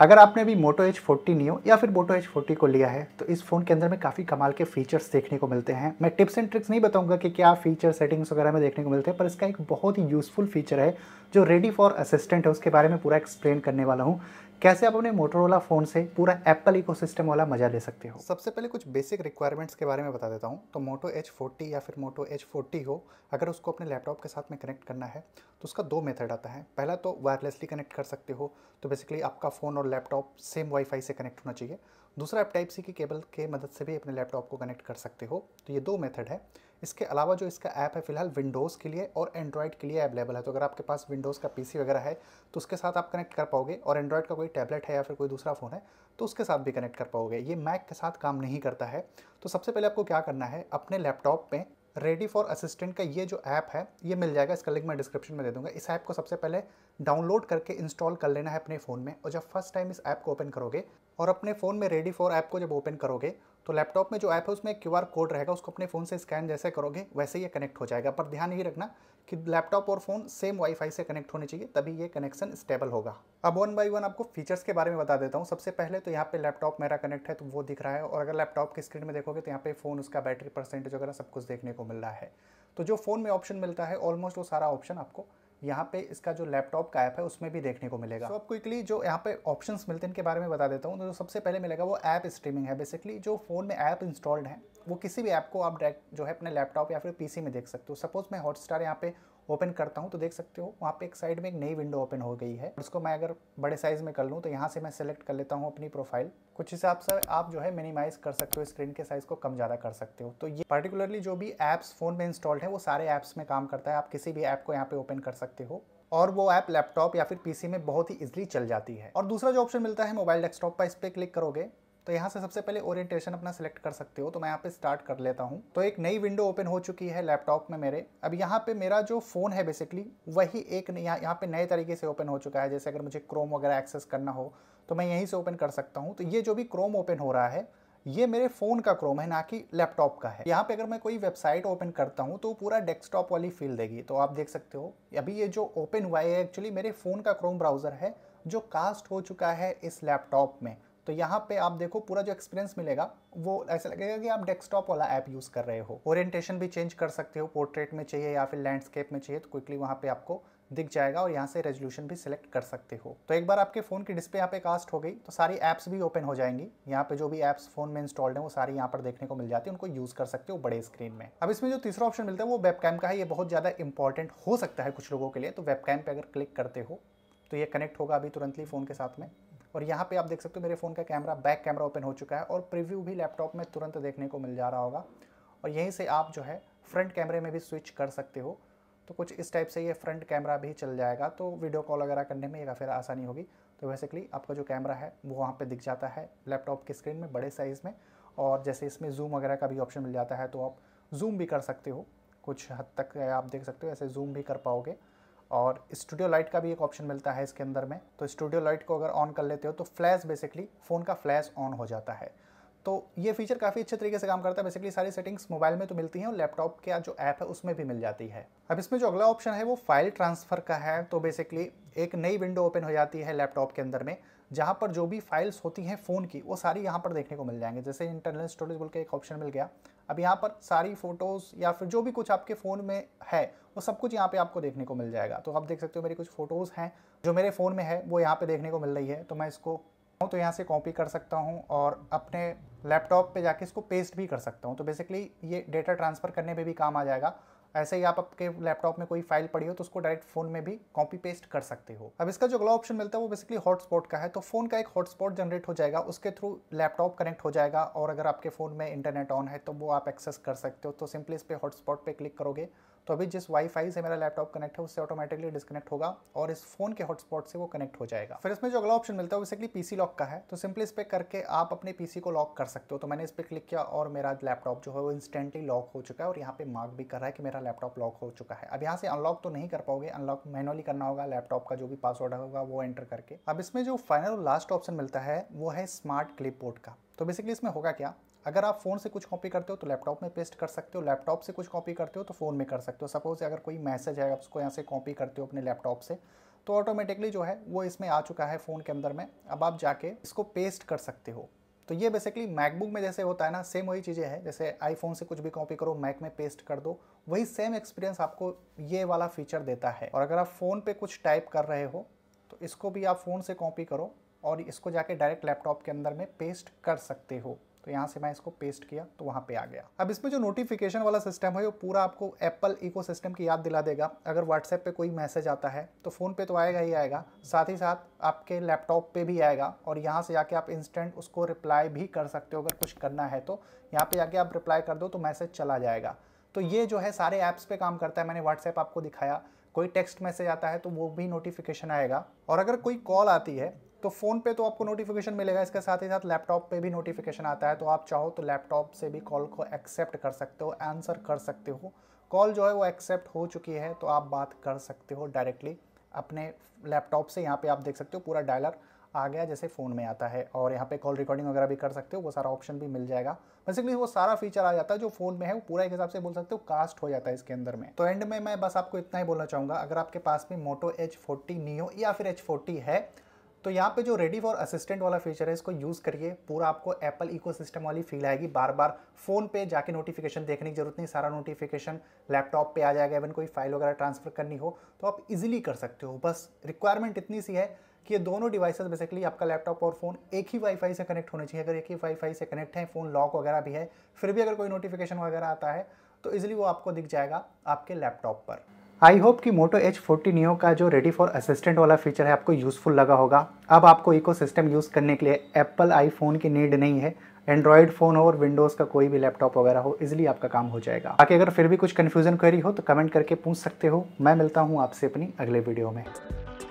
अगर आपने अभी मोटो एच फोर्टी नियो या फिर मोटो एच फोर्टी को लिया है तो इस फ़ोन के अंदर में काफ़ी कमाल के फीचर्स देखने को मिलते हैं मैं टिप्स एंड ट्रिक्स नहीं बताऊंगा कि क्या फीचर सेटिंग्स वगैरह में देखने को मिलते हैं पर इसका एक बहुत ही यूज़फुल फीचर है जो रेडी फॉर असिस्टेंट है उसके बारे में पूरा एक्सप्लेन करने वाला हूँ कैसे आप अपने मोटरोला फ़ोन से पूरा एप्पल इकोसिस्टम वाला मज़ा ले सकते हो सबसे पहले कुछ बेसिक रिक्वायरमेंट्स के बारे में बता देता हूँ तो मोटो एच फोर्टी या फिर मोटो एच फोर्टी हो अगर उसको अपने लैपटॉप के साथ में कनेक्ट करना है तो उसका दो मेथड आता है पहला तो वायरलेसली कनेक्ट कर सकते हो तो बेसिकली आपका फ़ोन और लैपटॉप सेम वाईफाई से कनेक्ट होना चाहिए दूसरा आप टाइप सी की केबल के मदद से भी अपने लैपटॉप को कनेक्ट कर सकते हो तो ये दो मेथड है इसके अलावा जो इसका ऐप है फिलहाल विंडोज़ के लिए और एंड्रॉयड के लिए अवेलेबल है तो अगर आपके पास विंडोज़ का पीसी वगैरह है तो उसके साथ आप कनेक्ट कर पाओगे और एंड्रॉयड का कोई टैबलेट है या फिर कोई दूसरा फ़ोन है तो उसके साथ भी कनेक्ट कर पाओगे ये मैक के साथ काम नहीं करता है तो सबसे पहले आपको क्या करना है अपने लैपटॉप में रेडी फॉर असिस्टेंट का ये जो ऐप है ये मिल जाएगा इसका लिंक मैं डिस्क्रिप्शन में दे दूंगा इस ऐप को सबसे पहले डाउनलोड करके इंस्टॉल कर लेना है अपने फ़ोन में और जब फर्स्ट टाइम इस ऐप को ओपन करोगे और अपने फ़ोन में रेडी फॉर ऐप को जब ओपन करोगे तो लैपटॉप में जो ऐप है उसमें क्यू आर कोड रहेगा उसको अपने फ़ोन से स्कैन जैसे करोगे वैसे ही कनेक्ट हो जाएगा पर ध्यान ही रखना कि लैपटॉप और फ़ोन सेम वाईफाई से कनेक्ट होने चाहिए तभी ये कनेक्शन स्टेबल होगा अब वन बाई वन आपको फीचर्स के बारे में बता देता हूँ सबसे पहले तो यहाँ पे लैपटॉप मेरा कनेक्ट है तो वो दिख रहा है और अगर लैपटॉप की स्क्रीन में देखोगे तो यहाँ पे फ़ोन उसका बैटरी परसेंटेज वगैरह सब कुछ देखने को मिल रहा है तो जो फ़ोन में ऑप्शन मिलता है ऑलमोस्ट वो सारा ऑप्शन आपको यहाँ पे इसका जो लैपटॉप का ऐप है उसमें भी देखने को मिलेगा तो so, आप क्विकली जो यहाँ पे ऑप्शन मिलते हैं इनके बारे में बता देता हूँ तो जो सबसे पहले मिलेगा वो ऐप स्ट्रीमिंग है बेसिकली जो फ़ोन में ऐप इंस्टॉल्ड है वो किसी भी ऐप को आप डायरेक्ट जो है अपने लैपटॉप या फिर पीसी में देख सकते हो सपोज मैं हॉटस्टार यहाँ पे ओपन करता हूँ तो देख सकते हो वहाँ पे एक साइड में एक नई विंडो ओपन हो गई है उसको मैं अगर बड़े साइज़ में कर लूँ तो यहाँ से मैं सेलेक्ट कर लेता हूँ अपनी प्रोफाइल कुछ हिसाब से आप जो है मिनिमाइज कर सकते हो स्क्रीन के साइज़ को कम ज़्यादा कर सकते हो तो ये पर्टिकुलरली जो भी एप्स फ़ोन में इंस्टॉल्ड है वो सारे ऐप्स में काम करता है आप किसी भी ऐप को यहाँ पे ओपन कर सकते हो और वो ऐप लैपटॉप या फिर पीसी में बहुत ही इजीली चल जाती है और दूसरा जो ऑप्शन मिलता है मोबाइल डेस्कटॉप पर इस पर क्लिक करोगे तो यहाँ से सबसे पहले ओरिएंटेशन अपना सिलेक्ट कर सकते हो तो मैं यहाँ पे स्टार्ट कर लेता हूँ तो एक नई विंडो ओपन हो चुकी है लैपटॉप में मेरे अब यहाँ पे मेरा जो फ़ोन है बेसिकली वही एक यहाँ यहाँ पे नए तरीके से ओपन हो चुका है जैसे अगर मुझे क्रोम वगैरह एक्सेस करना हो तो मैं यहीं से ओपन कर सकता हूँ तो ये जो भी क्रोम ओपन हो रहा है ये मेरे फ़ोन का क्रोम है ना कि लैपटॉप का है यहाँ पे अगर मैं कोई वेबसाइट ओपन करता हूँ तो पूरा डेस्कटॉप वाली फील देगी तो आप देख सकते हो अभी ये जो ओपन हुआ है एक्चुअली मेरे फ़ोन का क्रोम ब्राउज़र है जो कास्ट हो चुका है इस लैपटॉप में तो यहाँ पे आप देखो पूरा जो एक्सपीरियंस मिलेगा वो ऐसा लगेगा कि आप डेस्कटॉप वाला ऐप यूज़ कर रहे हो ओरिएंटेशन भी चेंज कर सकते हो पोर्ट्रेट में चाहिए या फिर लैंडस्केप में चाहिए तो क्विकली वहाँ पे आपको दिख जाएगा और यहाँ से रेजोल्यूशन भी सिलेक्ट कर सकते हो तो एक बार आपके फ़ोन की डिस्प्ले यहाँ पे कास्ट हो गई तो सारी ऐप्स भी ओपन हो जाएंगी यहाँ पे जो भी ऐप्स फ़ोन में इंस्टॉल्ड हैं वो सारी यहाँ पर देखने को मिल जाती है उनको यूज़ कर सकते हो बड़े स्क्रीन में अब इसमें जो तीसरा ऑप्शन मिलता है वो वेबकैम का है ये बहुत ज़्यादा इंपॉर्टेंट हो सकता है कुछ लोगों के लिए तो वेब पे अगर क्लिक करते हो तो ये कनेक्ट होगा अभी तुरंतली फ़ोन के साथ में और यहाँ पे आप देख सकते हो मेरे फ़ोन का कैमरा बैक कैमरा ओपन हो चुका है और प्रीव्यू भी लैपटॉप में तुरंत देखने को मिल जा रहा होगा और यहीं से आप जो है फ्रंट कैमरे में भी स्विच कर सकते हो तो कुछ इस टाइप से ये फ्रंट कैमरा भी चल जाएगा तो वीडियो कॉल वगैरह करने में या फिर आसानी होगी तो बेसिकली आपका जो कैमरा है वो वहाँ पर दिख जाता है लैपटॉप की स्क्रीन में बड़े साइज़ में और जैसे इसमें जूम वगैरह का भी ऑप्शन मिल जाता है तो आप जूम भी कर सकते हो कुछ हद तक आप देख सकते हो ऐसे जूम भी कर पाओगे और स्टूडियो लाइट का भी एक ऑप्शन मिलता है इसके अंदर में तो स्टूडियो लाइट को अगर ऑन कर लेते हो तो फ्लैश बेसिकली फ़ोन का फ्लैश ऑन हो जाता है तो ये फीचर काफ़ी अच्छे तरीके से काम करता है बेसिकली सारी सेटिंग्स मोबाइल में तो मिलती हैं और लैपटॉप के जो ऐप है उसमें भी मिल जाती है अब इसमें जो अगला ऑप्शन है वो फाइल ट्रांसफ़र का है तो बेसिकली एक नई विंडो ओपन हो जाती है लैपटॉप के अंदर में जहाँ पर जो भी फाइल्स होती हैं फ़ोन की वो सारी यहाँ पर देखने को मिल जाएंगे जैसे इंटरनल स्टोरेज बोल के एक ऑप्शन मिल गया अब यहाँ पर सारी फ़ोटोज़ या फिर जो भी कुछ आपके फ़ोन में है वो सब कुछ यहाँ पे आपको देखने को मिल जाएगा तो आप देख सकते हो मेरी कुछ फ़ोटोज़ हैं जो मेरे फ़ोन में है वो यहाँ पर देखने को मिल रही है तो मैं इसको तो यहाँ से कॉपी कर सकता हूँ और अपने लैपटॉप पे जाके इसको पेस्ट भी कर सकता हूँ तो बेसिकली ये डेटा ट्रांसफ़र करने में भी काम आ जाएगा ऐसे ही आप आपके लैपटॉप में कोई फाइल पड़ी हो तो उसको डायरेक्ट फोन में भी कॉपी पेस्ट कर सकते हो अब इसका जो अगला ऑप्शन मिलता है वो बेसिकली हॉटस्पॉट का है तो फोन का एक हॉटस्पॉट जनरेट हो जाएगा उसके थ्रू लैपटॉप कनेक्ट हो जाएगा और अगर आपके फोन में इंटरनेट ऑन है तो वो आप एक्सेस कर सकते हो तो सिंपली इस पर हॉटस्पॉट पर क्लिक करोगे तो अभी जिस वाईफाई से मेरा लैपटॉप कनेक्ट है उससे ऑटोमेटिकली डिस्कनेक्ट होगा और इस फोन के हॉटस्पॉट से वो कनेक्ट हो जाएगा फिर इसमें जो अगला ऑप्शन मिलता है बेसिकली पीसी लॉक का है तो सिंपली इस पर करके आप अपने पीसी को लॉक कर सकते हो तो मैंने इस पर क्लिक किया और मेरा लैपटॉप जो है वो इंस्टेंटली लॉक हो चुका है और यहाँ पे मार्क भी कर रहा है कि मेरा लैपटॉप लॉक हो चुका है अब यहाँ से अनलॉक तो नहीं कर पाओगे अनलॉक मैनुअली करना होगा लैपटॉप का जो भी पासवर्ड होगा वो एंटर करके अब इसमें जो फाइनल लास्ट ऑप्शन मिलता है वो है स्मार्ट क्लिप का तो बेसिकली इसमें होगा क्या अगर आप फ़ोन से कुछ कॉपी करते हो तो लैपटॉप में पेस्ट कर सकते हो लैपटॉप से कुछ कॉपी करते हो तो फ़ोन में कर सकते हो सपोज़ अगर कोई मैसेज है आप उसको यहाँ से कॉपी करते हो अपने लैपटॉप से तो ऑटोमेटिकली जो है वो इसमें आ चुका है फ़ोन के अंदर में अब आप जाके इसको पेस्ट कर सकते हो तो ये बेसिकली मैकबुक में जैसे होता है ना सेम वही चीज़ें हैं जैसे आईफोन से कुछ भी कॉपी करो मैक में पेस्ट कर दो वही सेम एक्सपीरियंस आपको ये वाला फीचर देता है और अगर आप फ़ोन पे कुछ टाइप कर रहे हो तो इसको भी आप फ़ोन से कॉपी करो और इसको जाके डायरेक्ट लैपटॉप के अंदर में पेस्ट कर सकते हो तो यहाँ से मैं इसको पेस्ट किया तो वहाँ पे आ गया अब इसमें जो नोटिफिकेशन वाला सिस्टम है वो पूरा आपको एप्पल इकोसिस्टम की याद दिला देगा अगर व्हाट्सएप पे कोई मैसेज आता है तो फ़ोन पे तो आएगा ही आएगा साथ ही साथ आपके लैपटॉप पे भी आएगा और यहाँ से जाके आप इंस्टेंट उसको रिप्लाई भी कर सकते हो अगर कुछ करना है तो यहाँ पर जाके आप रिप्लाई कर दो तो मैसेज चला जाएगा तो ये जो है सारे ऐप्स पे काम करता है मैंने व्हाट्सएप आपको दिखाया कोई टेक्स्ट मैसेज आता है तो वो भी नोटिफिकेशन आएगा और अगर कोई कॉल आती है तो फ़ोन पे तो आपको नोटिफिकेशन मिलेगा इसके साथ ही साथ लैपटॉप पे भी नोटिफिकेशन आता है तो आप चाहो तो लैपटॉप से भी कॉल को एक्सेप्ट कर सकते हो आंसर कर सकते हो कॉल जो है वो एक्सेप्ट हो चुकी है तो आप बात कर सकते हो डायरेक्टली अपने लैपटॉप से यहाँ पे आप देख सकते हो पूरा डायलर आ गया जैसे फ़ोन में आता है और यहाँ पे कॉल रिकॉर्डिंग वगैरह भी कर सकते हो वो सारा ऑप्शन भी मिल जाएगा बेसिकली वो सारा फीचर आ जाता है जो फ़ोन में है वो पूरा एक हिसाब से बोल सकते हो कास्ट हो जाता है इसके अंदर में तो एंड में मैं बस आपको इतना ही बोलना चाहूँगा अगर आपके पास में मोटो एच फोर्टी नियो या फिर एच फोर्टी है तो यहाँ पे जो रेडी फॉर असिस्टेंट वाला फीचर है इसको यूज़ करिए पूरा आपको एप्पल इकोसिस्टम वाली फील आएगी बार बार फ़ोन पे जाके नोटिफिकेशन देखने की जरूरत नहीं सारा नोटिफिकेशन लैपटॉप पे आ जाएगा इवन कोई फाइल वगैरह ट्रांसफ़र करनी हो तो आप इजीली कर सकते हो बस रिक्वायरमेंट इतनी सी है कि ये दोनों डिवाइस बेसिकली आपका लैपटॉप और फ़ोन एक ही वाईफाई से कनेक्ट होने चाहिए अगर एक ही वाईफाई से कनेक्ट है फ़ोन लॉक वगैरह भी है फिर भी अगर कोई नोटिफिकेशन वगैरह आता है तो इजीली वो आपको दिख जाएगा आपके लैपटॉप पर आई होप कि मोटो एच फोर्टी नियो का जो रेडी फॉर असिस्टेंट वाला फीचर है आपको यूज़फुल लगा होगा अब आपको इको सिस्टम यूज़ करने के लिए एप्पल आईफोन की नीड नहीं है एंड्रॉयड फ़ोन हो और विंडोज़ का कोई भी लैपटॉप वगैरह हो इजिली आपका काम हो जाएगा बाकी अगर फिर भी कुछ कन्फ्यूजन क्वेरी हो तो कमेंट करके पूछ सकते हो मैं मिलता हूँ आपसे अपनी अगले वीडियो में